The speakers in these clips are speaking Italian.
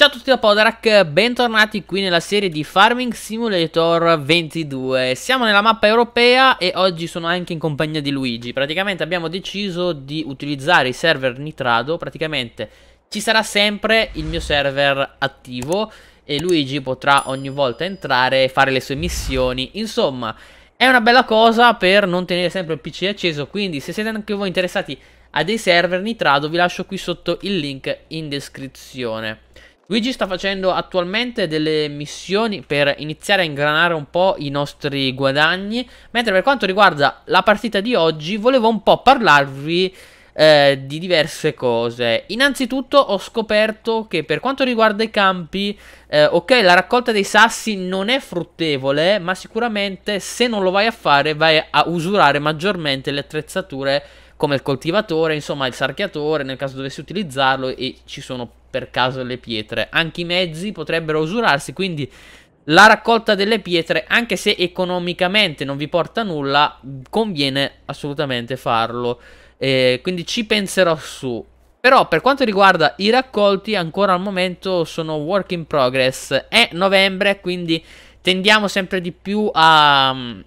Ciao a tutti da Podarak, bentornati qui nella serie di Farming Simulator 22 Siamo nella mappa europea e oggi sono anche in compagnia di Luigi Praticamente abbiamo deciso di utilizzare i server Nitrado Praticamente ci sarà sempre il mio server attivo E Luigi potrà ogni volta entrare e fare le sue missioni Insomma, è una bella cosa per non tenere sempre il PC acceso Quindi se siete anche voi interessati a dei server Nitrado Vi lascio qui sotto il link in descrizione Luigi sta facendo attualmente delle missioni per iniziare a ingranare un po' i nostri guadagni, mentre per quanto riguarda la partita di oggi volevo un po' parlarvi eh, di diverse cose. Innanzitutto ho scoperto che per quanto riguarda i campi, eh, ok, la raccolta dei sassi non è fruttevole, ma sicuramente se non lo vai a fare vai a usurare maggiormente le attrezzature come il coltivatore, insomma il sarchiatore, nel caso dovessi utilizzarlo e ci sono per caso le pietre. Anche i mezzi potrebbero usurarsi, quindi la raccolta delle pietre, anche se economicamente non vi porta nulla, conviene assolutamente farlo. Eh, quindi ci penserò su. Però per quanto riguarda i raccolti, ancora al momento sono work in progress. È novembre, quindi tendiamo sempre di più a mm,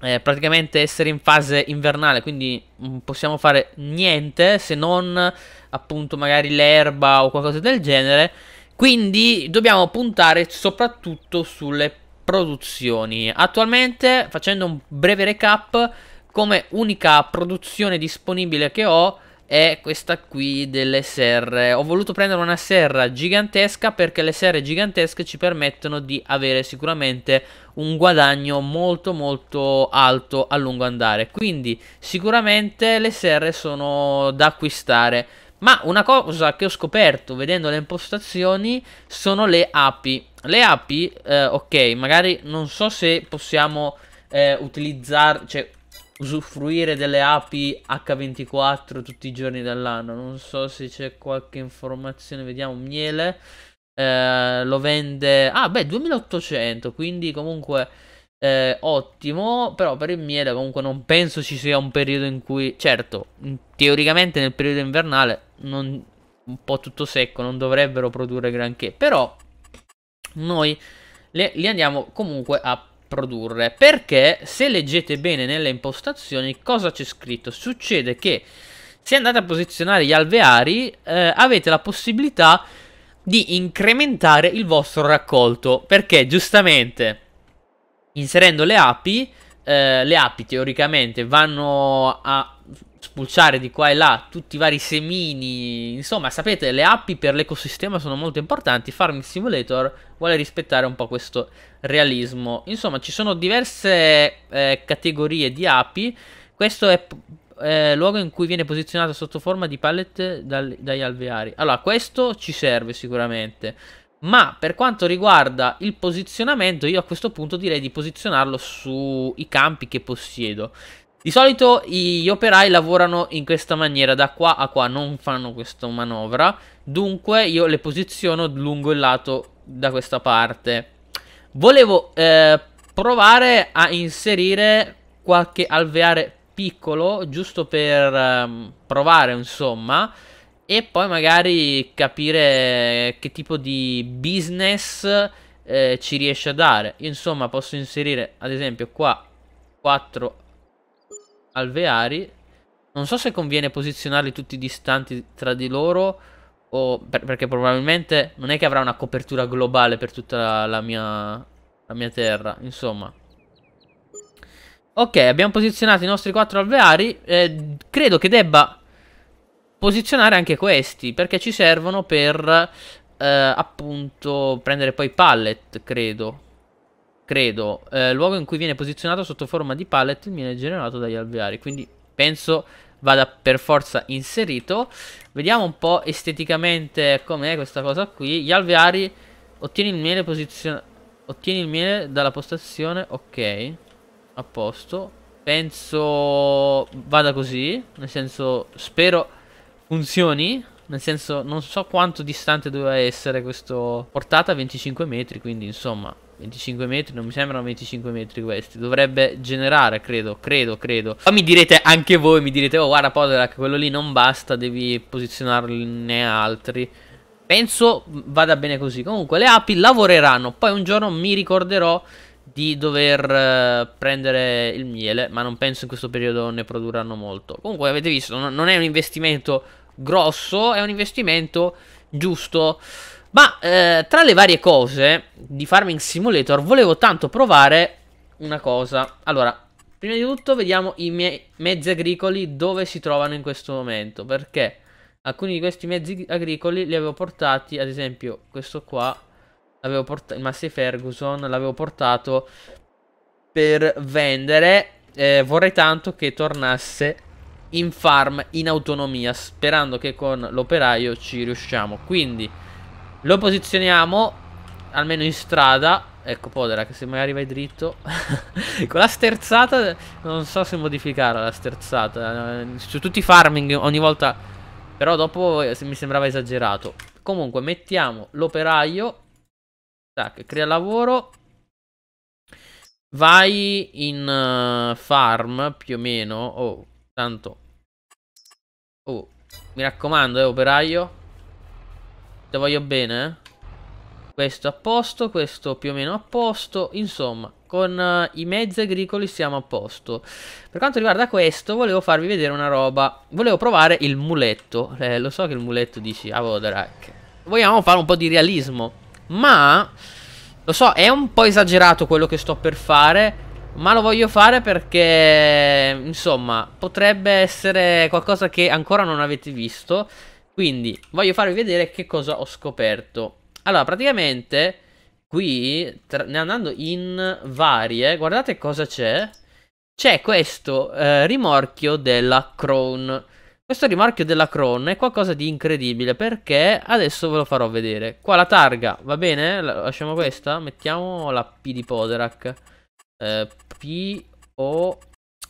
eh, praticamente essere in fase invernale, quindi non mm, possiamo fare niente se non appunto magari l'erba o qualcosa del genere. Quindi dobbiamo puntare soprattutto sulle produzioni. Attualmente, facendo un breve recap, come unica produzione disponibile che ho è questa qui delle serre. Ho voluto prendere una serra gigantesca perché le serre gigantesche ci permettono di avere sicuramente un guadagno molto molto alto a lungo andare. Quindi sicuramente le serre sono da acquistare. Ma una cosa che ho scoperto vedendo le impostazioni sono le api. Le api, eh, ok, magari non so se possiamo eh, utilizzare, cioè usufruire delle api H24 tutti i giorni dell'anno. Non so se c'è qualche informazione, vediamo. Miele eh, lo vende, ah, beh, 2800, quindi comunque. Eh, ottimo, però per il miele comunque non penso ci sia un periodo in cui, certo, teoricamente nel periodo invernale non, un po' tutto secco, non dovrebbero produrre granché, però noi li, li andiamo comunque a produrre perché se leggete bene nelle impostazioni cosa c'è scritto succede che se andate a posizionare gli alveari eh, avete la possibilità di incrementare il vostro raccolto perché giustamente inserendo le api eh, le api teoricamente vanno a spulciare di qua e là tutti i vari semini. Insomma, sapete, le api per l'ecosistema sono molto importanti. Farming Simulator vuole rispettare un po' questo realismo. Insomma, ci sono diverse eh, categorie di api. Questo è eh, luogo in cui viene posizionato sotto forma di pallet dal, dagli alveari. Allora, questo ci serve sicuramente. Ma per quanto riguarda il posizionamento, io a questo punto direi di posizionarlo sui campi che possiedo. Di solito gli operai lavorano in questa maniera, da qua a qua non fanno questa manovra, dunque io le posiziono lungo il lato da questa parte. Volevo eh, provare a inserire qualche alveare piccolo, giusto per eh, provare insomma, e poi magari capire che tipo di business eh, ci riesce a dare. Insomma, posso inserire ad esempio qua 4 alveari. Non so se conviene posizionarli tutti distanti tra di loro o per, perché probabilmente non è che avrà una copertura globale per tutta la, la, mia, la mia terra, insomma. Ok, abbiamo posizionato i nostri quattro alveari. Eh, credo che debba posizionare anche questi, perché ci servono per eh, appunto prendere poi pallet, credo. Credo, eh, luogo in cui viene posizionato sotto forma di pallet il miele generato dagli alveari, quindi penso vada per forza inserito. Vediamo un po' esteticamente com'è questa cosa qui. Gli alveari ottieni il miele posizionato Ottieni il miele dalla postazione, ok, a posto. Penso vada così, nel senso spero funzioni. Nel senso, non so quanto distante doveva essere questo portata, 25 metri, quindi insomma, 25 metri, non mi sembrano 25 metri questi. Dovrebbe generare, credo, credo, credo. Poi mi direte anche voi, mi direte, oh guarda Poderac, quello lì non basta, devi posizionarne altri. Penso vada bene così. Comunque le api lavoreranno, poi un giorno mi ricorderò di dover eh, prendere il miele, ma non penso in questo periodo ne produrranno molto. Comunque avete visto, non è un investimento grosso, è un investimento giusto. Ma eh, tra le varie cose di Farming Simulator volevo tanto provare una cosa. Allora, prima di tutto vediamo i miei mezzi agricoli dove si trovano in questo momento, perché alcuni di questi mezzi agricoli li avevo portati, ad esempio questo qua, L'avevo portato. Massey Ferguson l'avevo portato per vendere. Eh, vorrei tanto che tornasse in farm in autonomia. Sperando che con l'operaio ci riusciamo. Quindi lo posizioniamo almeno in strada. Ecco Podera che se magari vai dritto Con la sterzata Non so se modificarla la sterzata Su tutti i farming ogni volta Però dopo eh, mi sembrava esagerato Comunque mettiamo l'operaio Tac, crea lavoro. Vai in uh, farm più o meno. Oh, tanto. Oh, mi raccomando, eh, operaio. Te voglio bene, eh. Questo a posto, questo più o meno a posto. Insomma, con uh, i mezzi agricoli siamo a posto. Per quanto riguarda questo, volevo farvi vedere una roba. Volevo provare il muletto. Eh, lo so che il muletto dici, ah, boh, Vogliamo fare un po' di realismo. Ma, lo so, è un po' esagerato quello che sto per fare ma lo voglio fare perché, insomma, potrebbe essere qualcosa che ancora non avete visto. Quindi voglio farvi vedere che cosa ho scoperto. Allora, praticamente, qui, andando in varie, guardate cosa c'è. C'è questo eh, rimorchio della Crone. Questo rimarchio della Cron è qualcosa di incredibile perché adesso ve lo farò vedere. Qua la targa, va bene? Lasciamo questa, mettiamo la P di Poderac. Eh, P O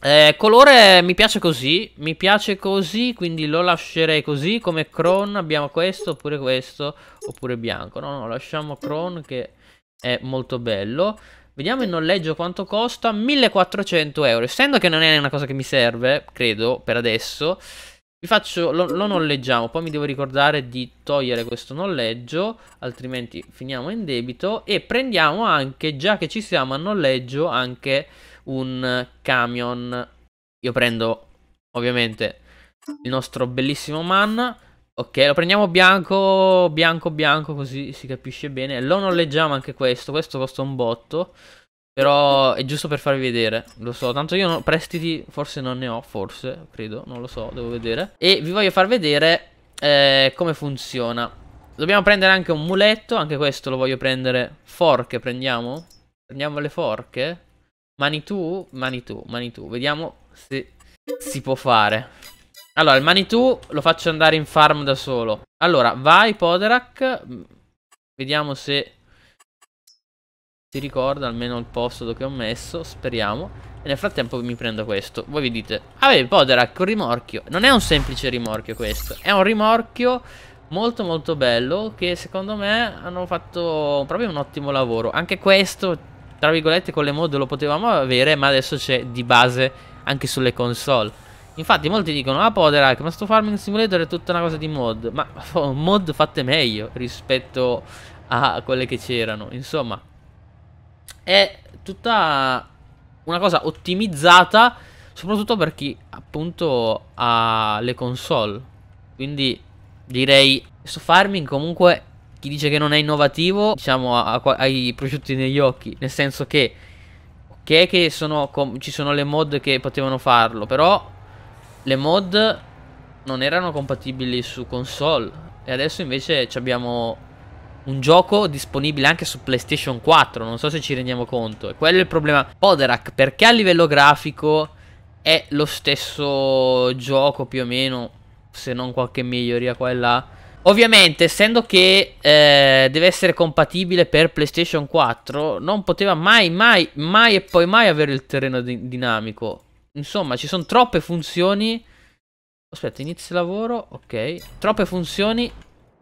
eh, colore mi piace così, mi piace così, quindi lo lascerei così come Cron, abbiamo questo oppure questo oppure bianco. No, no, lasciamo Cron che è molto bello. Vediamo il noleggio quanto costa, 1400 euro, essendo che non è una cosa che mi serve, credo, per adesso, vi faccio, lo, lo noleggiamo, poi mi devo ricordare di togliere questo noleggio, altrimenti finiamo in debito. E prendiamo anche, già che ci siamo a noleggio, anche un camion. Io prendo, ovviamente, il nostro bellissimo man. Ok, lo prendiamo bianco, bianco, bianco, così si capisce bene. Lo noleggiamo anche questo, questo costa un botto. Però è giusto per farvi vedere, lo so, tanto io no, prestiti forse non ne ho, forse, credo, non lo so, devo vedere. E vi voglio far vedere eh, come funziona. Dobbiamo prendere anche un muletto, anche questo lo voglio prendere. Forche prendiamo? Prendiamo le forche? Mani tu? Mani tu, mani tu. Vediamo se si può fare. Allora, il Manitou lo faccio andare in farm da solo. Allora, vai Poderak. Vediamo se si ricorda almeno il posto dove ho messo, speriamo. E nel frattempo mi prendo questo. Voi vi dite, vabbè, ah, Poderac, un rimorchio. Non è un semplice rimorchio questo, è un rimorchio molto molto bello che secondo me hanno fatto proprio un ottimo lavoro. Anche questo, tra virgolette, con le mod lo potevamo avere, ma adesso c'è di base anche sulle console. Infatti molti dicono, ah Poderac, ma sto Farming Simulator è tutta una cosa di mod. Ma mod fatte meglio rispetto a quelle che c'erano. Insomma, è tutta una cosa ottimizzata soprattutto per chi appunto ha le console. Quindi direi questo farming comunque chi dice che non è innovativo, diciamo ha, ha, ai prosciutti negli occhi, nel senso che ok che sono ci sono le mod che potevano farlo, però le mod non erano compatibili su console e adesso invece abbiamo un gioco disponibile anche su PlayStation 4, non so se ci rendiamo conto. E quello è il problema. Poderak, perché a livello grafico è lo stesso gioco più o meno, se non qualche miglioria qua e là. Ovviamente, essendo che eh, deve essere compatibile per PlayStation 4, non poteva mai, mai, mai e poi mai avere il terreno di dinamico. Insomma, ci sono troppe funzioni. Aspetta, inizio lavoro, ok. Troppe funzioni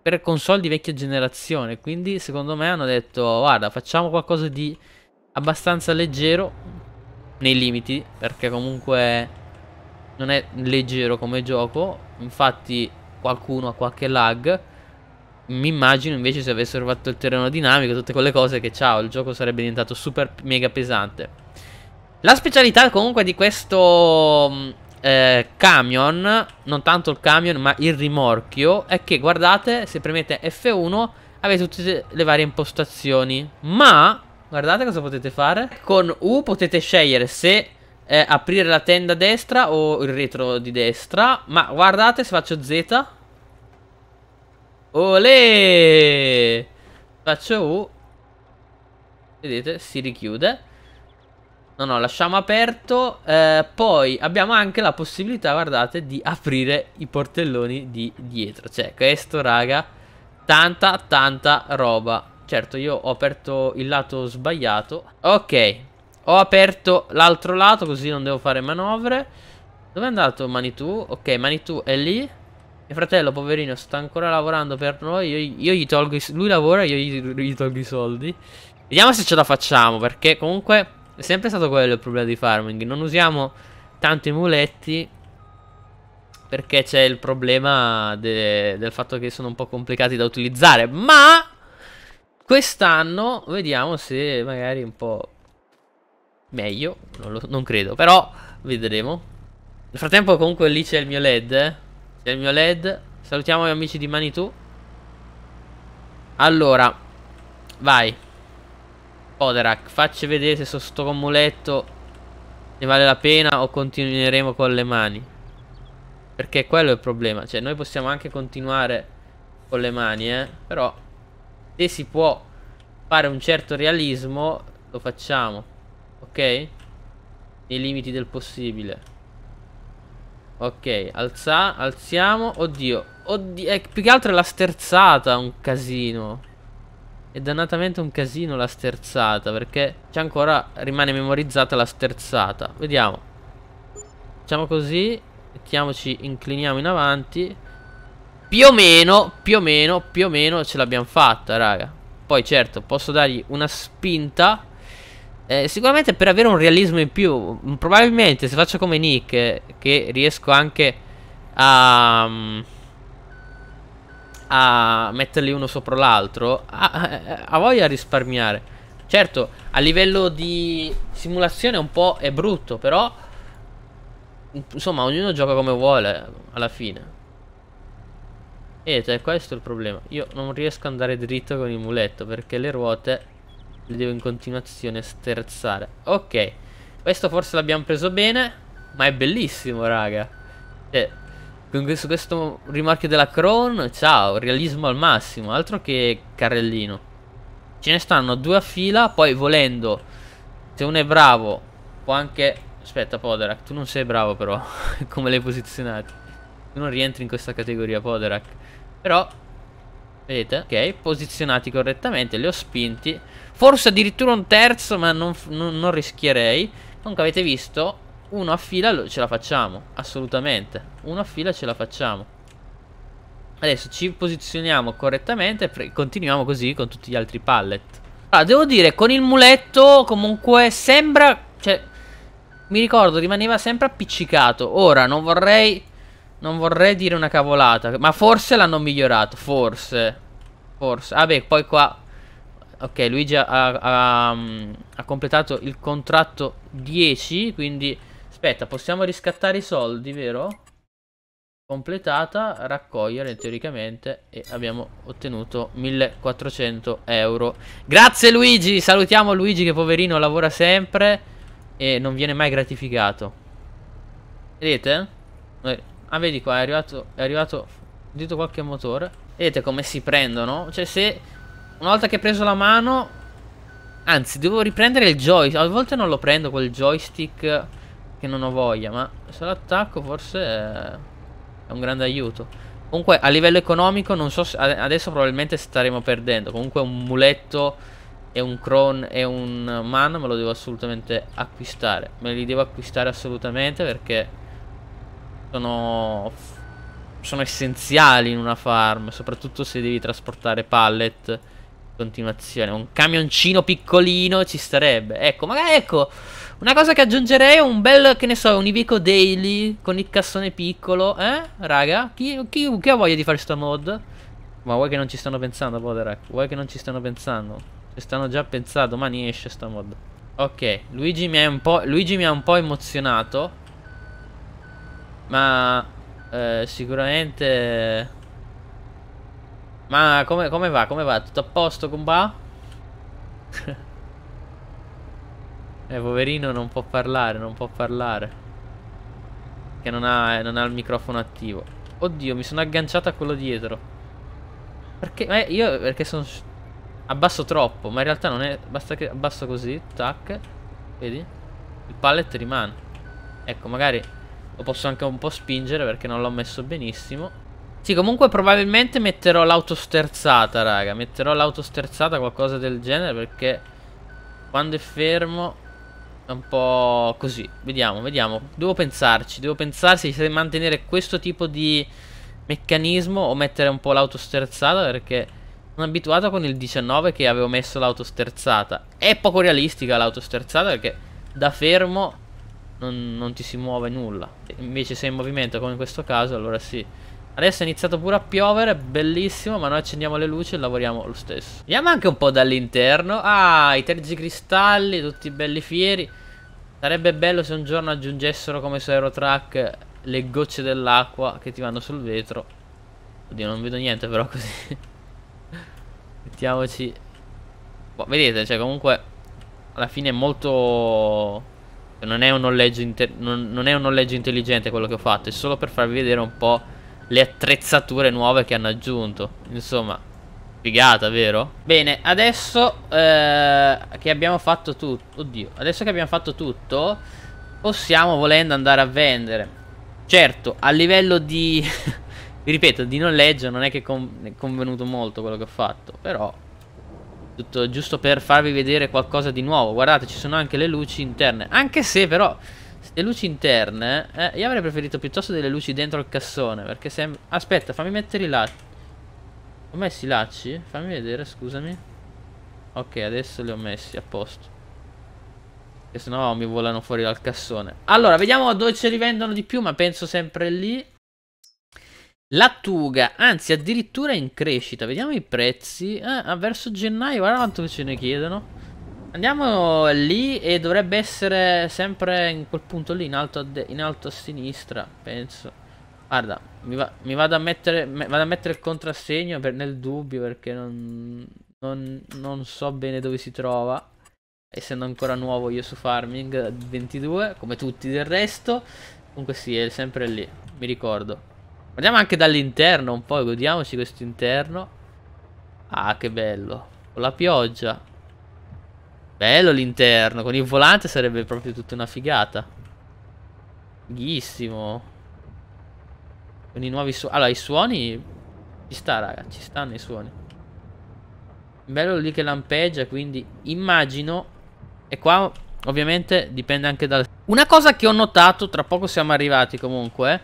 per console di vecchia generazione. Quindi secondo me hanno detto guarda facciamo qualcosa di abbastanza leggero nei limiti perché comunque non è leggero come gioco. Infatti qualcuno ha qualche lag. Mi immagino invece se avessero fatto il terreno dinamico, tutte quelle cose che ciao, il gioco sarebbe diventato super mega pesante. La specialità comunque di questo eh, camion, non tanto il camion ma il rimorchio, è che guardate se premete F1 avete tutte le varie impostazioni, ma guardate cosa potete fare, con U potete scegliere se eh, aprire la tenda destra o il retro di destra, ma guardate se faccio Z, olè, faccio U, vedete si richiude, No, no, lasciamo aperto. Eh, poi abbiamo anche la possibilità, guardate, di aprire i portelloni di dietro. Cioè, questo, raga, tanta, tanta roba. Certo, io ho aperto il lato sbagliato. Ok, ho aperto l'altro lato così non devo fare manovre. Dove è andato Manitou? Ok, Manitou è lì. Mio fratello, poverino, sta ancora lavorando per noi. Io, io gli tolgo i... Lui lavora, io gli, gli tolgo i soldi. Vediamo se ce la facciamo, perché comunque... È sempre stato quello il problema di farming. Non usiamo tanto i muletti perché c'è il problema de del fatto che sono un po' complicati da utilizzare. Ma quest'anno vediamo se magari un po' meglio. Non, lo, non credo, però vedremo. Nel frattempo comunque lì c'è il mio led. Eh? C'è il mio led. Salutiamo gli amici di Manitou. Allora, vai. Poderak, facci vedere se sotto con muletto ne vale la pena o continueremo con le mani. Perché quello è il problema. Cioè, noi possiamo anche continuare con le mani, eh. Però, se si può fare un certo realismo, lo facciamo. Ok? Nei limiti del possibile. Ok, alza, alziamo. Oddio. Oddio, eh, più che altro è la sterzata un casino. È dannatamente un casino la sterzata Perché c'è ancora Rimane memorizzata la sterzata Vediamo Facciamo così Mettiamoci Incliniamo in avanti Più o meno Più o meno Più o meno ce l'abbiamo fatta raga Poi certo Posso dargli una spinta eh, Sicuramente per avere un realismo in più Probabilmente se faccio come Nick Che riesco anche a... Um, a metterli uno sopra l'altro, ha, ha, ha voglia risparmiare. Certo, a livello di simulazione un po' è brutto, però insomma, ognuno gioca come vuole alla fine. E cioè, questo è il problema. Io non riesco ad andare dritto con il muletto perché le ruote le devo in continuazione sterzare. Ok, questo forse l'abbiamo preso bene, ma è bellissimo, raga. Cioè, con su questo rimarchio della Crown, ciao, realismo al massimo, altro che carrellino. Ce ne stanno due a fila, poi volendo, se uno è bravo, può anche... Aspetta, Poderak, tu non sei bravo però, come l'hai posizionato. Tu non rientri in questa categoria, Poderak. Però, vedete, ok, posizionati correttamente, li ho spinti. Forse addirittura un terzo, ma non, non, non rischierei. Comunque avete visto, uno a fila ce la facciamo, assolutamente. Uno a fila ce la facciamo. Adesso ci posizioniamo correttamente e continuiamo così con tutti gli altri pallet. Allora, ah, devo dire, con il muletto comunque sembra... Cioè, mi ricordo, rimaneva sempre appiccicato. Ora, non vorrei... Non vorrei dire una cavolata, ma forse l'hanno migliorato, forse. Forse. Vabbè, ah poi qua... Ok, Luigi ha, ha, ha mm, completato il contratto 10, quindi... Aspetta, possiamo riscattare i soldi, vero? Completata, raccogliere teoricamente e abbiamo ottenuto 1400 euro. Grazie Luigi, salutiamo Luigi che poverino lavora sempre e non viene mai gratificato. Vedete? Eh, ah, vedi qua, è arrivato, è arrivato dito qualche motore. Vedete come si prendono? Cioè se una volta che hai preso la mano... Anzi, devo riprendere il joystick. A volte non lo prendo quel joystick che non ho voglia, ma se l'attacco forse è... un grande aiuto. Comunque a livello economico non so se... adesso probabilmente staremo perdendo. Comunque un muletto e un cron e un man me lo devo assolutamente acquistare. Me li devo acquistare assolutamente perché sono sono essenziali in una farm, soprattutto se devi trasportare pallet continuazione. Un camioncino piccolino ci starebbe. Ecco, magari ecco una cosa che aggiungerei è un bel, che ne so, un Ivico Daily con il cassone piccolo, eh? Raga, chi, chi, chi ha voglia di fare sto mod? Ma vuoi che non ci stanno pensando, Poderak? Vuoi che non ci stanno pensando? Ci stanno già pensando, domani esce sto mod. Ok, Luigi mi, Luigi mi ha un po', emozionato. Ma eh, sicuramente... Ma come, come va? Come va? Tutto a posto, comba? Eh, poverino non può parlare, non può parlare. Che non ha, eh, non ha il microfono attivo. Oddio, mi sono agganciato a quello dietro. Perché? Eh, io perché sono... Abbasso troppo, ma in realtà non è... Basta che abbasso così, tac. Vedi? Il pallet rimane. Ecco, magari lo posso anche un po' spingere perché non l'ho messo benissimo. Sì, comunque probabilmente metterò l'auto sterzata, raga. Metterò l'auto sterzata, qualcosa del genere, perché quando è fermo un po' così. Vediamo, vediamo. Devo pensarci. Devo pensarsi se mantenere questo tipo di meccanismo o mettere un po' l'auto sterzata perché sono abituato con il 19 che avevo messo l'auto sterzata. È poco realistica l'auto sterzata perché da fermo non, non ti si muove nulla. Invece se è in movimento come in questo caso allora sì. Adesso è iniziato pure a piovere, bellissimo, ma noi accendiamo le luci e lavoriamo lo stesso. Andiamo anche un po' dall'interno. Ah, i terzi cristalli, tutti belli fieri. Sarebbe bello se un giorno aggiungessero come su Aerotrack le gocce dell'acqua che ti vanno sul vetro. Oddio, non vedo niente però così. Mettiamoci... Boh, vedete, cioè comunque alla fine è molto... Non è, non, non è un noleggio intelligente quello che ho fatto, è solo per farvi vedere un po' le attrezzature nuove che hanno aggiunto. Insomma, figata, vero? Bene, adesso eh, che abbiamo fatto tutto... Oddio, adesso che abbiamo fatto tutto, possiamo volendo andare a vendere. Certo, a livello di... vi ripeto, di noleggio non è che è convenuto molto quello che ho fatto, però... Tutto giusto per farvi vedere qualcosa di nuovo. Guardate, ci sono anche le luci interne. Anche se però le luci interne, eh, io avrei preferito piuttosto delle luci dentro il cassone, perché sembra... Aspetta, fammi mettere i lacci. Ho messo i lacci? Fammi vedere, scusami. Ok, adesso li ho messi, a posto. Che sennò mi volano fuori dal cassone. Allora, vediamo dove ce li vendono di più, ma penso sempre lì. Lattuga, anzi addirittura in crescita. Vediamo i prezzi. Ah, verso gennaio, guarda quanto ce ne chiedono. Andiamo lì e dovrebbe essere sempre in quel punto lì, in alto a, in alto a sinistra, penso. Guarda, mi, va mi vado, a mettere, vado, a mettere, il contrassegno per, nel dubbio perché non, non, non so bene dove si trova. Essendo ancora nuovo io su Farming 22, come tutti del resto. Comunque sì, è sempre lì, mi ricordo. Guardiamo anche dall'interno un po', godiamoci questo interno. Ah, che bello. Con la pioggia. Bello l'interno, con il volante sarebbe proprio tutta una figata. Fighissimo. Con i nuovi suoni. Allora, i suoni... Ci sta, raga, ci stanno i suoni. Bello lì che lampeggia, quindi immagino... E qua ovviamente dipende anche dal... Una cosa che ho notato, tra poco siamo arrivati comunque, eh,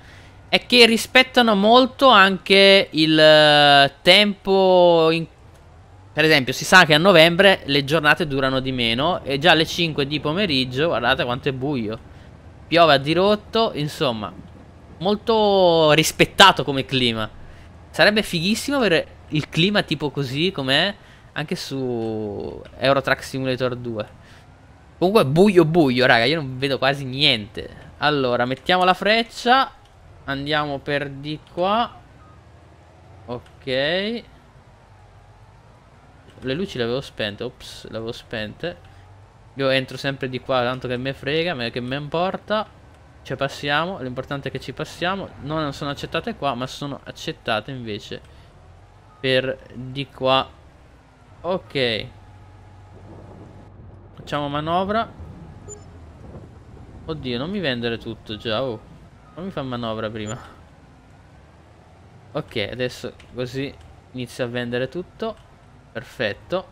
è che rispettano molto anche il eh, tempo in cui per esempio si sa che a novembre le giornate durano di meno e già alle 5 di pomeriggio guardate quanto è buio. Piove a dirotto, insomma, molto rispettato come clima. Sarebbe fighissimo avere il clima tipo così com'è anche su Eurotrack Simulator 2. Comunque buio buio, raga, io non vedo quasi niente. Allora, mettiamo la freccia. Andiamo per di qua. Ok le luci le avevo spente, ops, le avevo spente. Io entro sempre di qua, tanto che me frega, me, che me importa. Ci passiamo, l'importante è che ci passiamo. non sono accettate qua, ma sono accettate invece per di qua. Ok. Facciamo manovra. Oddio, non mi vendere tutto già, oh. Non mi fa manovra prima. Ok, adesso così inizio a vendere tutto. Perfetto.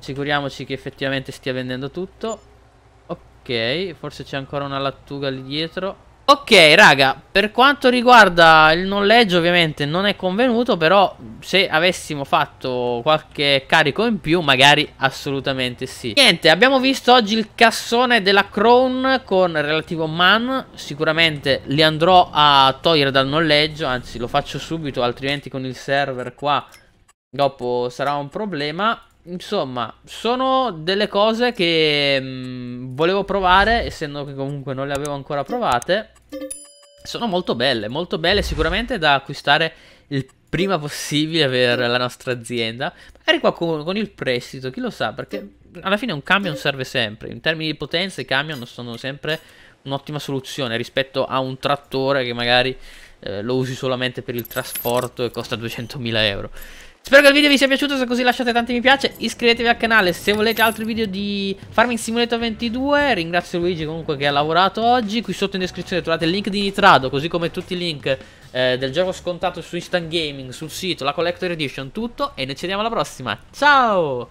Assicuriamoci che effettivamente stia vendendo tutto. Ok, forse c'è ancora una lattuga lì dietro. Ok raga, per quanto riguarda il noleggio ovviamente non è convenuto, però se avessimo fatto qualche carico in più magari assolutamente sì. Niente, abbiamo visto oggi il cassone della Crown con relativo man, sicuramente li andrò a togliere dal noleggio, anzi lo faccio subito altrimenti con il server qua dopo sarà un problema. Insomma, sono delle cose che mh, mm, volevo provare, essendo che comunque non le avevo ancora provate. Sono molto belle, molto belle, sicuramente da acquistare il prima possibile per la nostra azienda. Magari qua con, con il prestito, chi lo sa, perché alla fine un camion serve sempre. In termini di potenza i camion sono sempre un'ottima soluzione rispetto a un trattore che magari eh, lo usi solamente per il trasporto e costa 200.000 euro. Spero che il video vi sia piaciuto, se così lasciate tanti mi piace, iscrivetevi al canale se volete altri video di Farming Simulator 22, ringrazio Luigi comunque che ha lavorato oggi, qui sotto in descrizione trovate il link di Nitrado, così come tutti i link eh, del gioco scontato su Instant Gaming, sul sito, la Collector Edition, tutto, e noi ci vediamo alla prossima, ciao!